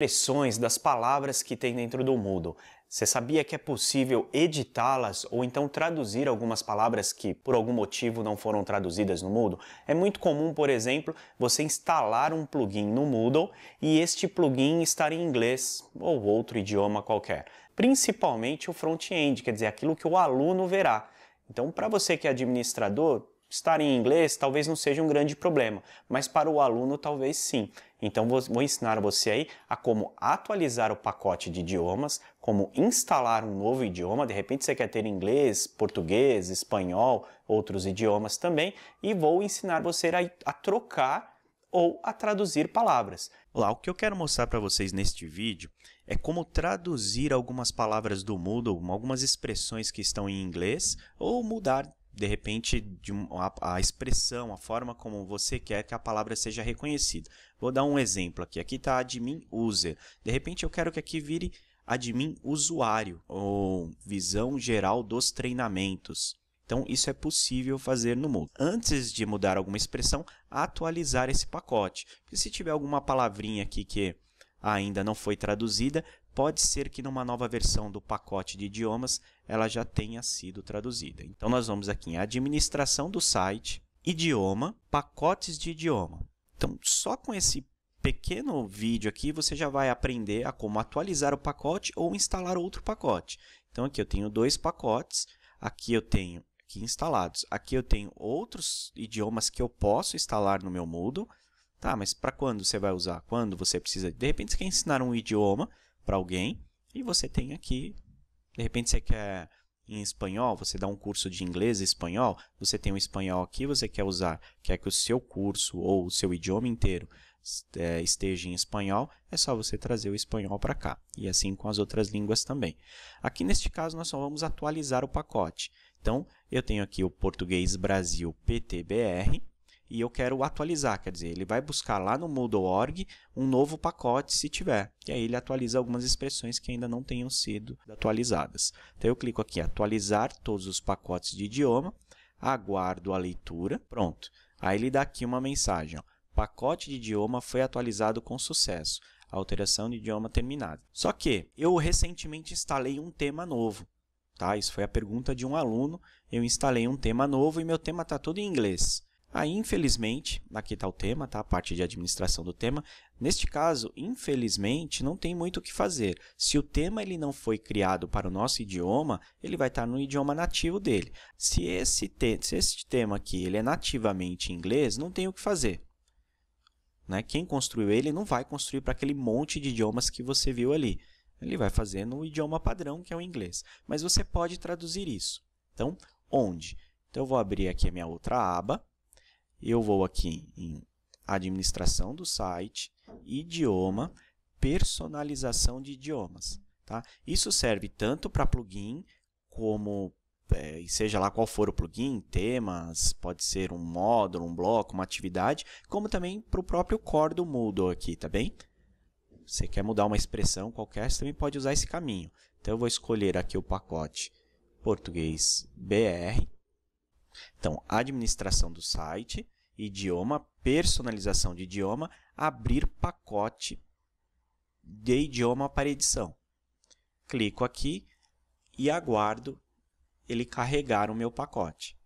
expressões das palavras que tem dentro do Moodle. Você sabia que é possível editá-las ou então traduzir algumas palavras que por algum motivo não foram traduzidas no Moodle? É muito comum, por exemplo, você instalar um plugin no Moodle e este plugin estar em inglês ou outro idioma qualquer, principalmente o front-end, quer dizer, aquilo que o aluno verá. Então, para você que é administrador, estar em inglês talvez não seja um grande problema, mas para o aluno talvez sim. Então vou ensinar você aí a como atualizar o pacote de idiomas, como instalar um novo idioma, de repente você quer ter inglês, português, espanhol, outros idiomas também, e vou ensinar você a, a trocar ou a traduzir palavras. Lá, o que eu quero mostrar para vocês neste vídeo é como traduzir algumas palavras do Moodle, algumas expressões que estão em inglês, ou mudar de repente, de a, a, expressão, a forma como você quer que a palavra seja reconhecida. Vou dar um exemplo aqui. Aqui está admin user. De repente, eu quero que aqui vire admin usuário ou visão geral dos treinamentos. Então, isso é possível fazer no Moodle. Antes de mudar alguma expressão, atualizar esse pacote. Porque se tiver alguma palavrinha aqui que ainda não foi traduzida, pode ser que numa nova versão do pacote de idiomas ela já tenha sido traduzida. Então nós vamos aqui em administração do site, idioma, pacotes de idioma. Então só com esse pequeno vídeo aqui você já vai aprender a como atualizar o pacote ou instalar outro pacote. Então aqui eu tenho dois pacotes, aqui eu tenho aqui instalados. Aqui eu tenho outros idiomas que eu posso instalar no meu Moodle. Tá, mas para quando você vai usar? Quando você precisa? De repente você quer ensinar um idioma para alguém e você tem aqui de repente você quer em espanhol, você dá um curso de inglês e espanhol, você tem um espanhol aqui, você quer usar, quer que o seu curso ou o seu idioma inteiro é, esteja em espanhol, é só você trazer o espanhol para cá. E assim com as outras línguas também. Aqui neste caso, nós só vamos atualizar o pacote. Então, eu tenho aqui o Português Brasil PTBR, e eu quero atualizar, quer dizer, ele vai buscar lá no Moodle.org um novo pacote se tiver, e aí ele atualiza algumas expressões que ainda não tenham sido atualizadas. Então eu clico aqui atualizar todos os pacotes de idioma, aguardo a leitura, pronto. Aí ele dá aqui uma mensagem, ó, pacote de idioma foi atualizado com sucesso, alteração de idioma terminada. Só que eu recentemente instalei um tema novo, tá? Isso foi a pergunta de um aluno, eu instalei um tema novo e meu tema está todo em inglês. Aí, ah, infelizmente, aqui está o tema, tá? a parte de administração do tema. Neste caso, infelizmente, não tem muito o que fazer. Se o tema ele não foi criado para o nosso idioma, ele vai estar no idioma nativo dele. Se esse, te se esse tema aqui ele é nativamente inglês, não tem o que fazer. Né? Quem construiu ele não vai construir para aquele monte de idiomas que você viu ali. Ele vai fazer no idioma padrão, que é o inglês. Mas você pode traduzir isso. Então, onde? Então, eu vou abrir aqui a minha outra aba. Eu vou aqui em administração do site, idioma, personalização de idiomas. Tá? Isso serve tanto para plugin como é, seja lá qual for o plugin, temas, pode ser um módulo, um bloco, uma atividade, como também para o próprio core do Moodle aqui, tá bem? Você quer mudar uma expressão qualquer, você também pode usar esse caminho. Então eu vou escolher aqui o pacote português BR, então, administração do site, idioma, personalização de idioma, abrir pacote de idioma para edição. Clico aqui e aguardo ele carregar o meu pacote.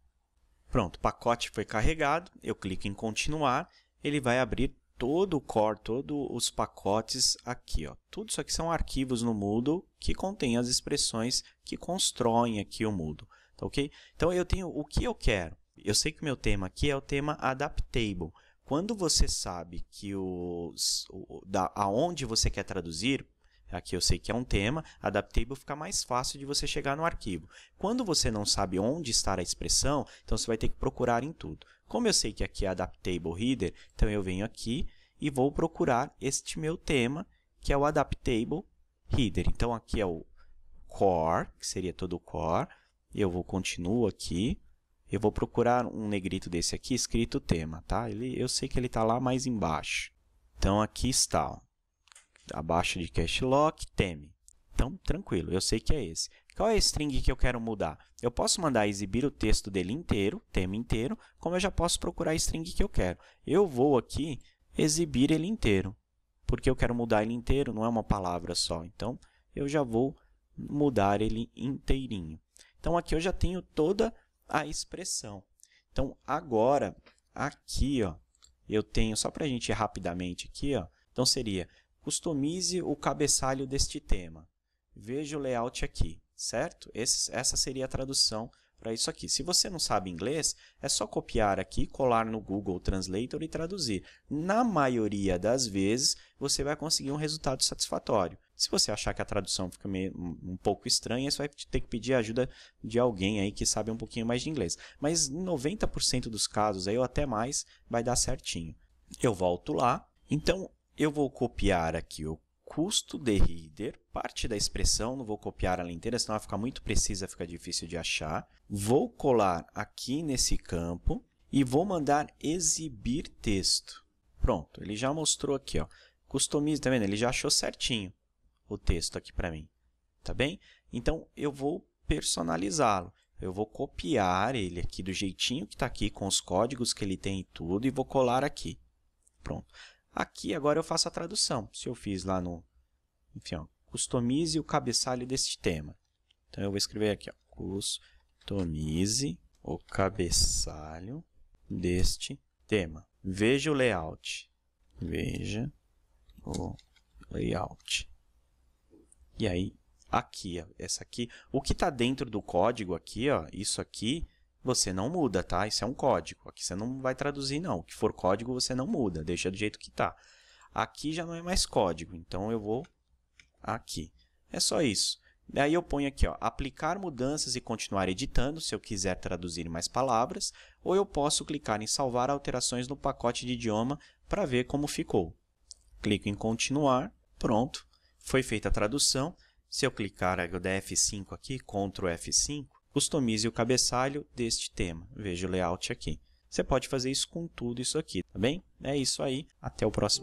Pronto, o pacote foi carregado, eu clico em continuar, ele vai abrir todo o core, todos os pacotes aqui. Ó. Tudo isso aqui são arquivos no Moodle que contém as expressões que constroem aqui o Moodle tá ok? Então eu tenho o que eu quero. Eu sei que o meu tema aqui é o tema adaptable. Quando você sabe que os, o, da, aonde você quer traduzir, aqui eu sei que é um tema, adaptable fica mais fácil de você chegar no arquivo. Quando você não sabe onde está a expressão, então você vai ter que procurar em tudo. Como eu sei que aqui é adaptable reader, então eu venho aqui e vou procurar este meu tema, que é o adaptable reader. Então aqui é o core, que seria todo o core, eu vou continuo aqui, eu vou procurar um negrito desse aqui escrito tema, tá? Ele, eu sei que ele está lá mais embaixo. Então aqui está, ó, abaixo de cache lock, teme. Então tranquilo, eu sei que é esse. Qual é a string que eu quero mudar? Eu posso mandar exibir o texto dele inteiro, tema inteiro, como eu já posso procurar a string que eu quero. Eu vou aqui exibir ele inteiro, porque eu quero mudar ele inteiro, não é uma palavra só. Então eu já vou mudar ele inteirinho. Então, aqui eu já tenho toda a expressão. Então, agora, aqui, ó, eu tenho, só para a gente ir rapidamente aqui, ó, então seria customize o cabeçalho deste tema. Veja o layout aqui, certo? Esse, essa seria a tradução para isso aqui. Se você não sabe inglês, é só copiar aqui, colar no Google Translator e traduzir. Na maioria das vezes, você vai conseguir um resultado satisfatório. Se você achar que a tradução fica meio, um pouco estranha, você vai ter que pedir a ajuda de alguém aí que sabe um pouquinho mais de inglês. Mas 90% dos casos aí ou até mais vai dar certinho. Eu volto lá. Então eu vou copiar aqui o custo de reader, parte da expressão, não vou copiar ela inteira, senão ela fica muito precisa, fica difícil de achar. Vou colar aqui nesse campo e vou mandar exibir texto. Pronto, ele já mostrou aqui, ó. Customize, tá vendo? Ele já achou certinho o texto aqui para mim, tá bem? Então, eu vou personalizá-lo. Eu vou copiar ele aqui do jeitinho que está aqui, com os códigos que ele tem e tudo, e vou colar aqui. Pronto. Aqui agora eu faço a tradução. Se eu fiz lá no... Enfim, ó, customize o cabeçalho deste tema. Então, eu vou escrever aqui, ó, customize o cabeçalho deste tema. Veja o layout. Veja o layout. E aí, aqui, ó, essa aqui, o que está dentro do código aqui, ó, isso aqui, você não muda, tá? Isso é um código. Aqui você não vai traduzir, não. O que for código, você não muda, deixa do jeito que está. Aqui já não é mais código, então eu vou aqui. É só isso. Daí eu ponho aqui, ó, aplicar mudanças e continuar editando, se eu quiser traduzir mais palavras, ou eu posso clicar em salvar alterações no pacote de idioma para ver como ficou. Clico em continuar, pronto. Foi feita a tradução. Se eu clicar eu der F5 aqui, Ctrl F5, customize o cabeçalho deste tema. Veja o layout aqui. Você pode fazer isso com tudo isso aqui, tá bem? É isso aí, até o próximo